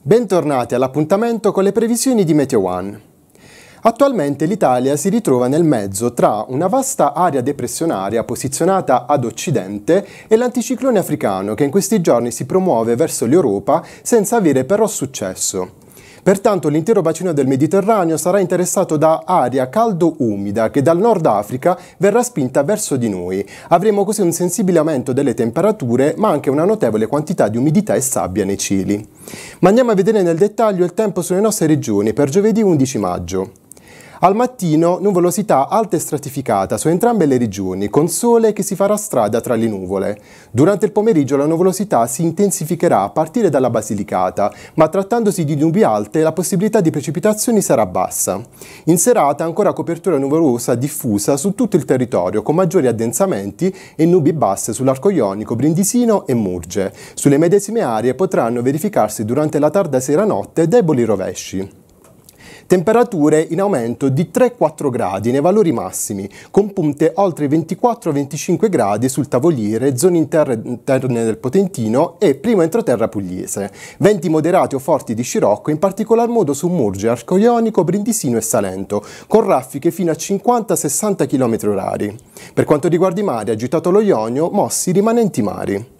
Bentornati all'appuntamento con le previsioni di Meteo One. Attualmente l'Italia si ritrova nel mezzo tra una vasta area depressionaria posizionata ad occidente e l'anticiclone africano che in questi giorni si promuove verso l'Europa senza avere però successo. Pertanto l'intero bacino del Mediterraneo sarà interessato da aria caldo-umida che dal Nord Africa verrà spinta verso di noi. Avremo così un sensibile aumento delle temperature ma anche una notevole quantità di umidità e sabbia nei cieli. Ma andiamo a vedere nel dettaglio il tempo sulle nostre regioni per giovedì 11 maggio. Al mattino nuvolosità alta e stratificata su entrambe le regioni, con sole che si farà strada tra le nuvole. Durante il pomeriggio la nuvolosità si intensificherà a partire dalla Basilicata, ma trattandosi di nubi alte la possibilità di precipitazioni sarà bassa. In serata ancora copertura nuvolosa diffusa su tutto il territorio, con maggiori addensamenti e nubi basse sull'arco ionico, brindisino e murge. Sulle medesime aree potranno verificarsi durante la tarda sera-notte deboli rovesci. Temperature in aumento di 3-4 gradi nei valori massimi, con punte oltre i 24-25 gradi sul Tavoliere, zone interne del Potentino e primo entroterra pugliese. Venti moderati o forti di Scirocco, in particolar modo su Murge, Arco Ionico, Brindisino e Salento, con raffiche fino a 50-60 km h Per quanto riguarda i mari, agitato lo Ionio, mossi rimanenti mari.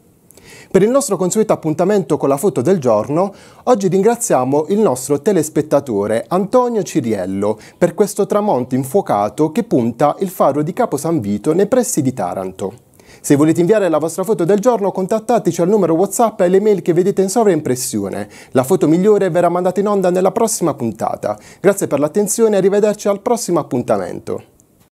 Per il nostro consueto appuntamento con la foto del giorno, oggi ringraziamo il nostro telespettatore Antonio Ciriello per questo tramonto infuocato che punta il faro di Capo San Vito nei pressi di Taranto. Se volete inviare la vostra foto del giorno, contattateci al numero WhatsApp e alle mail che vedete in sovraimpressione. La foto migliore verrà mandata in onda nella prossima puntata. Grazie per l'attenzione e arrivederci al prossimo appuntamento.